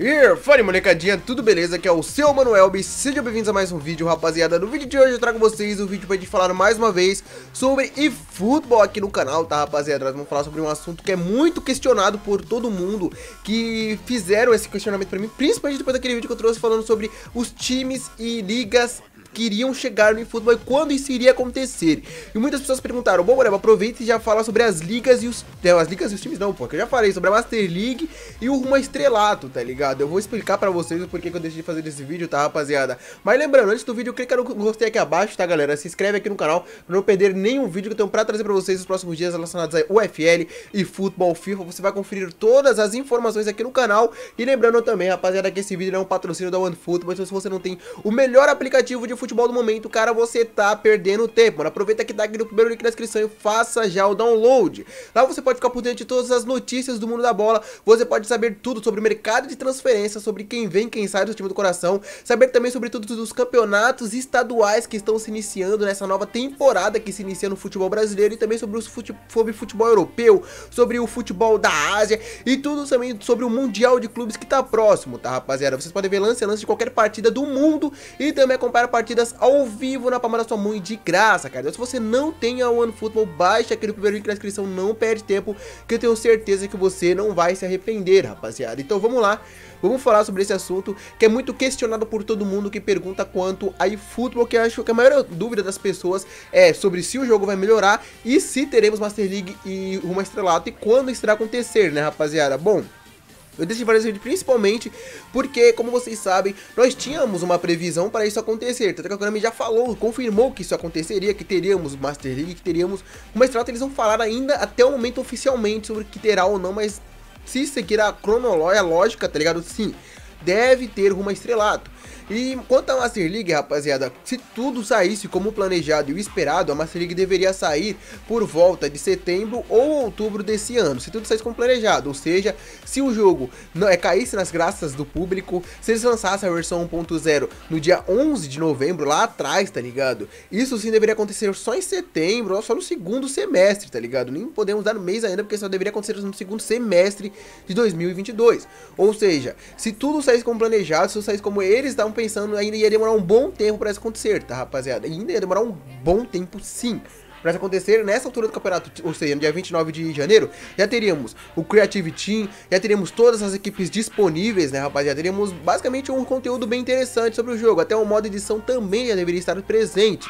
Yeah, fala molecadinha, tudo beleza? Aqui é o seu Manuel e Sejam bem-vindos a mais um vídeo, rapaziada. No vídeo de hoje eu trago vocês um vídeo pra gente falar mais uma vez sobre eFootball aqui no canal, tá, rapaziada? Nós vamos falar sobre um assunto que é muito questionado por todo mundo que fizeram esse questionamento pra mim, principalmente depois daquele vídeo que eu trouxe falando sobre os times e ligas queriam chegar no futebol e quando isso iria acontecer. E muitas pessoas perguntaram, bom, Moreba, aproveita e já fala sobre as ligas e os... Não, as ligas e os times não, porque eu já falei sobre a Master League e o Rumo Estrelato, tá ligado? Eu vou explicar pra vocês o porquê que eu deixei de fazer esse vídeo, tá, rapaziada? Mas lembrando, antes do vídeo, clica no gostei aqui abaixo, tá, galera? Se inscreve aqui no canal pra não perder nenhum vídeo que eu tenho pra trazer pra vocês nos próximos dias relacionados a UFL e futebol FIFA. Você vai conferir todas as informações aqui no canal. E lembrando também, rapaziada, que esse vídeo é um patrocínio da OneFootball, então se você não tem o melhor aplicativo de futebol, futebol do momento, cara, você tá perdendo tempo, mano. Aproveita que tá aqui no primeiro link na descrição e faça já o download. Lá você pode ficar por dentro de todas as notícias do mundo da bola, você pode saber tudo sobre o mercado de transferência, sobre quem vem, quem sai do time do coração, saber também sobre tudo dos campeonatos estaduais que estão se iniciando nessa nova temporada que se inicia no futebol brasileiro e também sobre, o fute futebol europeu, sobre o futebol da Ásia e tudo também sobre o Mundial de Clubes que tá próximo, tá rapaziada? Vocês podem ver lance a lance de qualquer partida do mundo e também acompanhar a partida partidas ao vivo na palma da sua mão e de graça, cara. Então, se você não tem a OneFootball, baixa aquele primeiro link na descrição, não perde tempo, que eu tenho certeza que você não vai se arrepender, rapaziada. Então vamos lá, vamos falar sobre esse assunto, que é muito questionado por todo mundo que pergunta quanto a eFootball, que acho que a maior dúvida das pessoas é sobre se o jogo vai melhorar e se teremos Master League e uma estrelata e quando isso irá acontecer, né, rapaziada? Bom... Eu decidi fazer esse vídeo principalmente porque, como vocês sabem, nós tínhamos uma previsão para isso acontecer. Tanto que a Konami já falou, confirmou que isso aconteceria, que teríamos Master League, que teríamos uma estrada. Eles não falaram ainda até o momento oficialmente sobre que terá ou não, mas se seguir a cronológica, tá ligado? Sim, deve ter uma estrelado. E quanto à Master League, rapaziada, se tudo saísse como planejado e esperado, a Master League deveria sair por volta de setembro ou outubro desse ano, se tudo saísse como planejado, ou seja, se o jogo não é caísse nas graças do público, se eles lançassem a versão 1.0 no dia 11 de novembro lá atrás, tá ligado? Isso sim deveria acontecer só em setembro, só no segundo semestre, tá ligado? Nem podemos dar no mês ainda, porque só deveria acontecer no segundo semestre de 2022. Ou seja, se tudo saísse como planejado, se tudo saísse como eles estavam pensando, ainda ia demorar um bom tempo para isso acontecer, tá, rapaziada? ainda ia demorar um bom tempo, sim. Pra isso acontecer nessa altura do campeonato, ou seja, no dia 29 de janeiro, já teríamos o Creative Team, já teríamos todas as equipes disponíveis, né, rapaziada? Teríamos basicamente um conteúdo bem interessante sobre o jogo, até o modo edição também já deveria estar presente.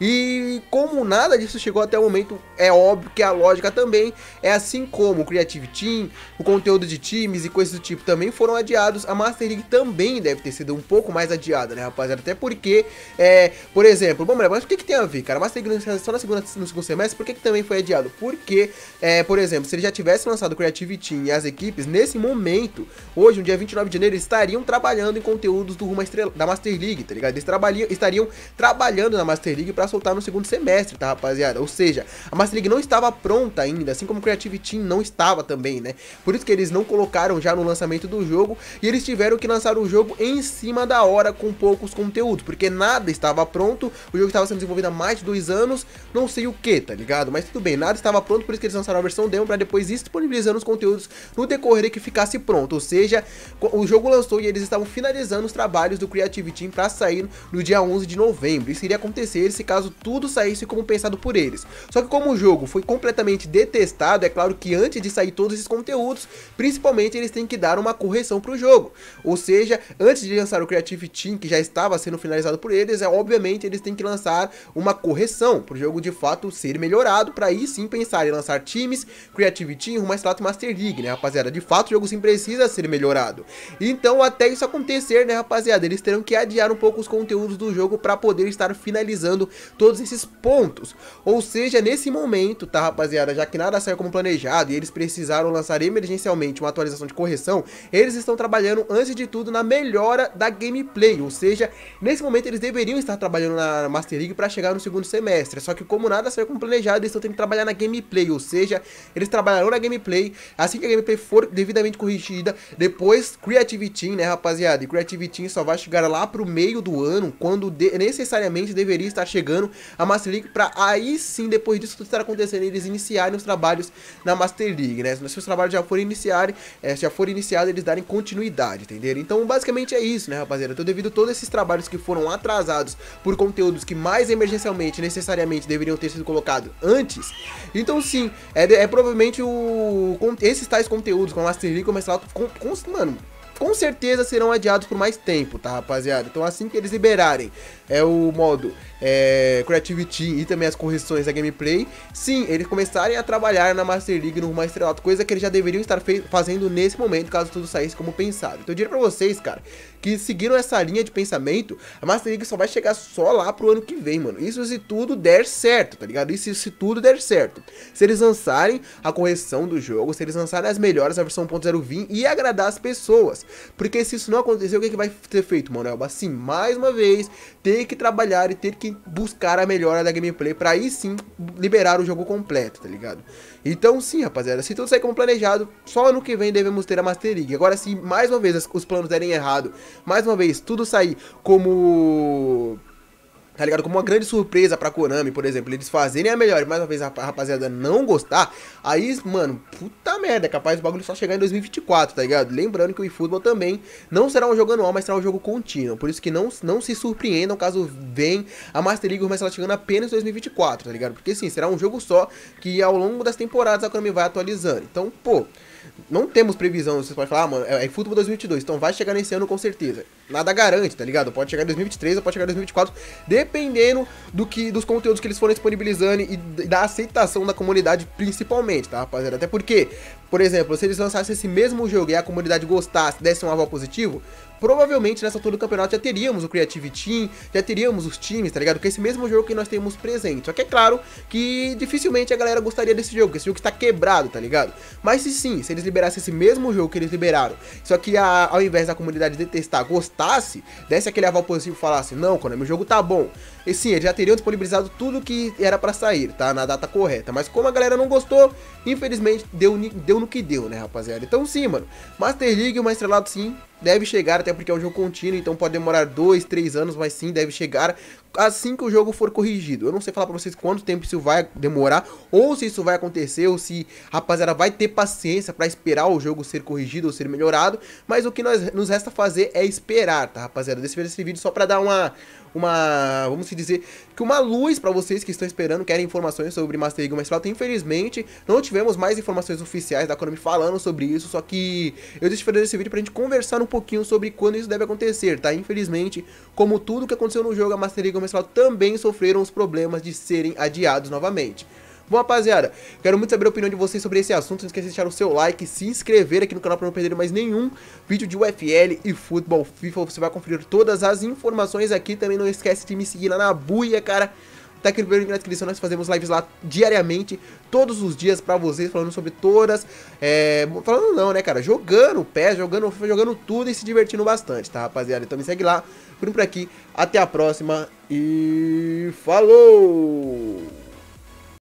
E como nada disso chegou até o momento, é óbvio que a lógica também é assim como o Creative Team, o conteúdo de times e coisas do tipo também foram adiados, a Master League também deve ter sido um pouco mais adiada, né, rapaziada? Até porque, é, por exemplo, bom, mas o que, que tem a ver, cara? A Master League só na segunda, no segundo semestre, por que, que também foi adiado? Porque, é, por exemplo, se ele já tivesse lançado o Creative Team e as equipes, nesse momento, hoje, no dia 29 de janeiro, eles estariam trabalhando em conteúdos do rumo da Master League, tá ligado? Eles estariam trabalhando na Master League para soltar no segundo semestre, tá, rapaziada? Ou seja, a Master League não estava pronta ainda, assim como o Creative Team não estava também, né? Por isso que eles não colocaram já no lançamento do jogo e eles tiveram que lançar o jogo em cima da hora com poucos conteúdos, porque nada estava pronto, o jogo estava sendo desenvolvido há mais de dois anos, não sei o que, tá ligado? Mas tudo bem, nada estava pronto, por isso que eles lançaram a versão demo para depois disponibilizando os conteúdos no decorrer que ficasse pronto, ou seja, o jogo lançou e eles estavam finalizando os trabalhos do Creative Team para sair no dia 11 de novembro. Isso iria acontecer, se caso tudo saísse como pensado por eles. Só que como o jogo foi completamente detestado, é claro que antes de sair todos esses conteúdos, principalmente eles têm que dar uma correção para o jogo. Ou seja, antes de lançar o Creative Team, que já estava sendo finalizado por eles, é obviamente eles têm que lançar uma correção para o jogo de fato ser melhorado, para aí sim pensar em lançar times, Creative Team, uma Strato Master League, né rapaziada? De fato o jogo sim precisa ser melhorado. Então até isso acontecer, né rapaziada, eles terão que adiar um pouco os conteúdos do jogo para poder estar finalizando todos esses pontos. Ou seja, nesse momento, tá, rapaziada, já que nada saiu como planejado e eles precisaram lançar emergencialmente uma atualização de correção, eles estão trabalhando, antes de tudo, na melhora da gameplay. Ou seja, nesse momento eles deveriam estar trabalhando na Master League para chegar no segundo semestre. Só que como nada saiu como planejado, eles estão tendo que trabalhar na gameplay. Ou seja, eles trabalharão na gameplay, assim que a gameplay for devidamente corrigida, depois Creative Team, né, rapaziada? E Creative Team só vai chegar lá pro meio do ano, quando de necessariamente deveria estar chegando chegando a Master League para aí sim, depois disso tudo estar acontecendo, eles iniciarem os trabalhos na Master League, né? Se os trabalhos já forem iniciarem, é, já forem iniciados, eles darem continuidade, entenderam? Então, basicamente é isso, né, rapaziada? Então, devido a todos esses trabalhos que foram atrasados por conteúdos que mais emergencialmente, necessariamente, deveriam ter sido colocados antes, então sim, é, é provavelmente o, esses tais conteúdos com a Master League começar Com, com, mano, com certeza serão adiados por mais tempo, tá, rapaziada? Então assim que eles liberarem é o modo é, Creativity e também as correções da gameplay, sim, eles começarem a trabalhar na Master League no rumo Estrelato, coisa que eles já deveriam estar fazendo nesse momento, caso tudo saísse como pensado. Então eu diria pra vocês, cara, que seguiram essa linha de pensamento, a Master League só vai chegar só lá pro ano que vem, mano. Isso se tudo der certo, tá ligado? Isso se tudo der certo. Se eles lançarem a correção do jogo, se eles lançarem as melhoras, a versão 1.0 e agradar as pessoas. Porque se isso não acontecer, o que, é que vai ser feito, Elba? Sim, mais uma vez, ter que trabalhar e ter que buscar a melhora da gameplay para aí sim liberar o jogo completo, tá ligado? Então sim, rapaziada, se tudo sair como planejado, só ano que vem devemos ter a Master League. Agora se mais uma vez os planos derem errado, mais uma vez tudo sair como tá ligado? Como uma grande surpresa pra Konami, por exemplo, eles fazerem a melhor e mais uma vez a rapaziada não gostar, aí, mano, puta merda, é capaz o bagulho só chegar em 2024, tá ligado? Lembrando que o eFootball também não será um jogo anual, mas será um jogo contínuo, por isso que não, não se surpreendam caso venha a Master League, mas ela chegando apenas em 2024, tá ligado? Porque sim, será um jogo só que ao longo das temporadas a Konami vai atualizando, então, pô não temos previsão. Você pode falar, ah, mano, é, é futebol 2022, então vai chegar nesse ano com certeza. Nada garante, tá ligado? Pode chegar em 2023 ou pode chegar em 2024, dependendo do que, dos conteúdos que eles forem disponibilizando e, e da aceitação da comunidade, principalmente, tá, rapaziada? Até porque, por exemplo, se eles lançassem esse mesmo jogo e a comunidade gostasse, desse um aval positivo, provavelmente nessa altura do campeonato já teríamos o Creative Team, já teríamos os times, tá ligado? Que é esse mesmo jogo que nós temos presente. Só que é claro que dificilmente a galera gostaria desse jogo, esse jogo está quebrado, tá ligado? Mas se sim, se eles liberassem esse mesmo jogo que eles liberaram, só que a, ao invés da comunidade detestar, gostasse, desse aquele aval positivo e falasse, não, quando meu jogo tá bom. E sim, eles já teriam disponibilizado tudo que era para sair, tá? Na data correta. Mas como a galera não gostou, infelizmente deu, deu no que deu, né, rapaziada? Então sim, mano. Master League, uma estrelada sim, deve chegar, até porque é um jogo contínuo, então pode demorar 2, 3 anos, mas sim, deve chegar assim que o jogo for corrigido. Eu não sei falar pra vocês quanto tempo isso vai demorar, ou se isso vai acontecer, ou se a rapaziada vai ter paciência para esperar o jogo ser corrigido ou ser melhorado, mas o que nós, nos resta fazer é esperar, tá, rapaziada? Deixa eu ver esse vídeo só pra dar uma, uma, vamos dizer, que uma luz para vocês que estão esperando, querem informações sobre Master Eagle Mestral. Infelizmente, não tivemos mais informações oficiais da Konami falando sobre isso, só que eu deixo fazer esse vídeo pra gente conversar um pouquinho sobre quando isso deve acontecer, tá? Infelizmente, como tudo que aconteceu no jogo, a Master Eagle Liga Menstrual também sofreram os problemas de serem adiados novamente. Bom, rapaziada, quero muito saber a opinião de vocês sobre esse assunto. Não esqueça de deixar o seu like, se inscrever aqui no canal para não perder mais nenhum vídeo de UFL e futebol FIFA. Você vai conferir todas as informações aqui. Também não esquece de me seguir lá na buia, cara técnico tá Verde Inscrição, nós fazemos lives lá diariamente, todos os dias para vocês, falando sobre todas, é, falando não, né, cara, jogando pé, jogando jogando tudo e se divertindo bastante, tá, rapaziada? Então me segue lá, por aqui, até a próxima e falou!